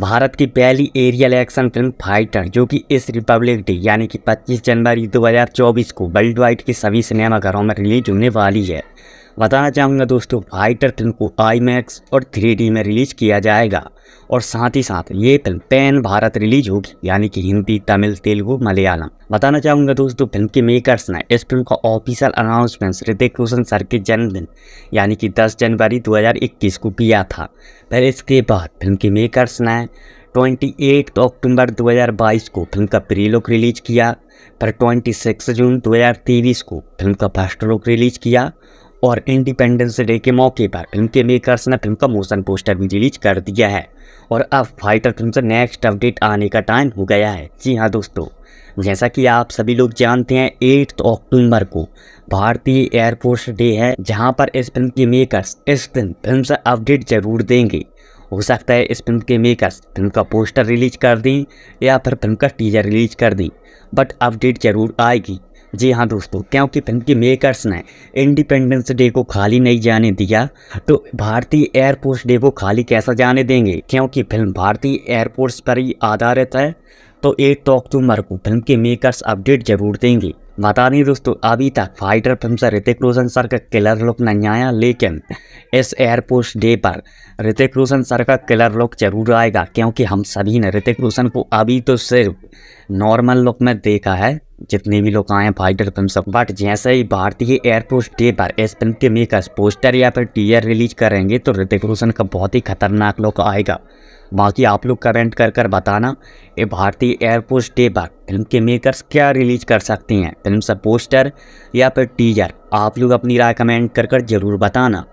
भारत की पहली aerial action film fighter जो कि इस रिपब्लिक डे यानी कि 25 जनवरी 2024 को वर्ल्ड वाइड के सभी सिनेमाघरों में रिलीज होने वाली है बताना चाहूँगा दोस्तों फाइटर फिल्म को आई और थ्री में रिलीज़ किया जाएगा और साथ ही साथ ये फिल्म पैन भारत रिलीज होगी यानी कि हिंदी तमिल तेलुगु मलयालम बताना चाहूँगा दोस्तों फिल्म के मेकर्स ने इस फिल्म का official announcement Hrithik Roshan sir के जन्मदिन यानी कि 10 जनवरी 2021 को किया था फिर इसके बाद फिल्म के मेकर्स ने 28 अक्टूबर 2022 को फिल्म का प्री लुक रिलीज किया फिर 26 जून 2023 को फिल्म का फर्स्ट लुक रिलीज किया और इंडिपेंडेंस डे के मौके पर फिल्म के मेकर्स ने फिल्म का मोशन पोस्टर भी रिलीज कर दिया है और अब फाइटर फिल्म से नेक्स्ट अपडेट आने का टाइम हो गया है जी हाँ दोस्तों जैसा कि आप सभी लोग जानते हैं एट अक्टूबर को भारतीय एयरफोर्स डे है जहाँ पर इस फिल्म के मेकर्स इस दिन फिल्म से अपडेट जरूर देंगे हो सकता है इस फिल्म के मेकर्स फिल्म का पोस्टर रिलीज कर दें या फिर फिल्म का टीजर रिलीज कर दें बट अपडेट जरूर आएगी जी हाँ दोस्तों क्योंकि फिल्म के मेकर्स ने इंडिपेंडेंस डे को खाली नहीं जाने दिया तो भारतीय एयरफोर्स डे को खाली कैसा जाने देंगे क्योंकि फिल्म भारतीय एयरफोर्स पर ही आधारित है तो एट अक्टूबर को फिल्म के मेकर्स अपडेट जरूर देंगे बता दें दोस्तों अभी तक फाइटर फिल्म से ऋतिक रोशन सर का किलर लुक नहीं आया लेकिन इस एयरपोर्ट डे पर ऋतिक रोशन सर का किलर लुक जरूर आएगा क्योंकि हम सभी ने ऋतिक रोशन को अभी तो सिर्फ नॉर्मल लुक में देखा है जितने भी लोग आए हैं फाइटर फिल्म सब बट जैसे ही भारतीय एयरफोर्स डे पर इस फिल्म के मेकर्स पोस्टर या फिर टीयर रिलीज करेंगे तो ऋतिक रोशन का बहुत ही खतरनाक लुक आएगा बाकी आप लोग कमेंट कर कर बताना ये भारतीय एयरफोर्स डे पर फिल्म के मेकर्स क्या रिलीज कर सकते हैं फिल्म सब पोस्टर या फिर टीजर आप लोग अपनी राय कमेंट कर कर जरूर बताना